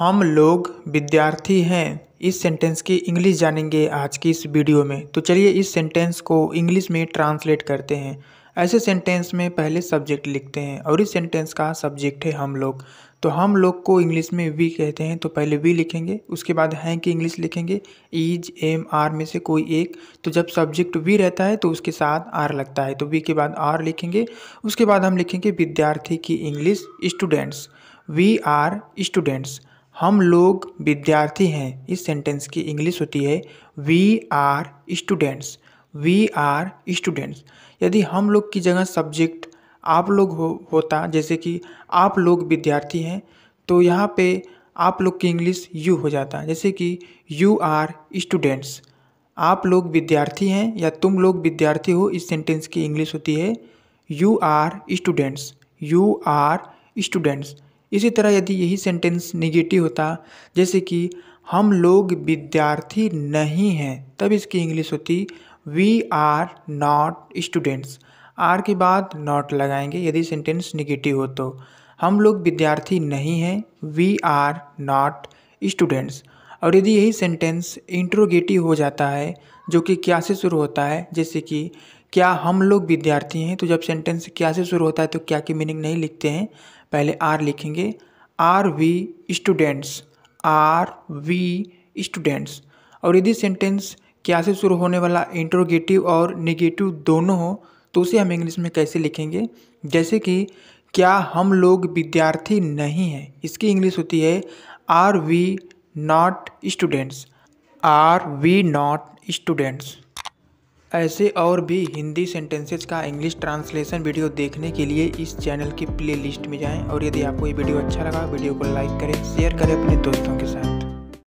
हम लोग विद्यार्थी हैं इस सेंटेंस की इंग्लिश जानेंगे आज की इस वीडियो में तो चलिए इस सेंटेंस को इंग्लिश में ट्रांसलेट करते हैं ऐसे सेंटेंस में पहले सब्जेक्ट लिखते हैं और इस सेंटेंस का सब्जेक्ट है हम लोग तो हम लोग को इंग्लिश में वी कहते हैं तो पहले वी लिखेंगे उसके बाद हैं कि इंग्लिश लिखेंगे इज एम आर में से कोई एक तो जब सब्जेक्ट वी रहता है तो उसके साथ आर लगता है तो वी के बाद आर लिखेंगे उसके बाद हम लिखेंगे विद्यार्थी की English students we are students हम लोग विद्यार्थी हैं इस सेंटेंस की इंग्लिश होती है we are students we are students यदि हम लोग की जगह सब्जेक्ट आप लोग हो होता जैसे कि आप लोग विद्यार्थी हैं तो यहाँ पे आप लोग की इंग्लिश यू हो जाता जैसे कि यू आर स्टूडेंट्स आप लोग विद्यार्थी हैं या तुम लोग विद्यार्थी हो इस सेंटेंस की इंग्लिश होती है you are students you are students इसी तरह यदि यही सेंटेंस निगेटिव होता जैसे कि हम लोग विद्यार्थी नहीं हैं तब इसकी इंग्लिश होती we are not students are के बाद नॉट लगाएंगे यदि सेंटेंस निगेटिव हो तो हम लोग विद्यार्थी नहीं हैं वी आर नॉट स्टूडेंट्स और यदि यही सेंटेंस इंट्रोगेटिव हो जाता है जो कि क्या से शुरू होता है जैसे कि क्या हम लोग विद्यार्थी हैं तो जब सेंटेंस क्या से शुरू होता है तो क्या की मीनिंग नहीं लिखते हैं पहले आर लिखेंगे are we students are we students और यदि सेंटेंस क्या से शुरू होने वाला इंट्रोगेटिव और निगेटिव दोनों हो तो उसे हम इंग्लिश में कैसे लिखेंगे जैसे कि क्या हम लोग विद्यार्थी नहीं हैं इसकी इंग्लिश होती है are we not students are we not students ऐसे और भी हिंदी सेंटेंसेज का इंग्लिश ट्रांसलेशन वीडियो देखने के लिए इस चैनल की प्लेलिस्ट में जाएं और यदि आपको ये वीडियो अच्छा लगा वीडियो को लाइक करें शेयर करें अपने दोस्तों के साथ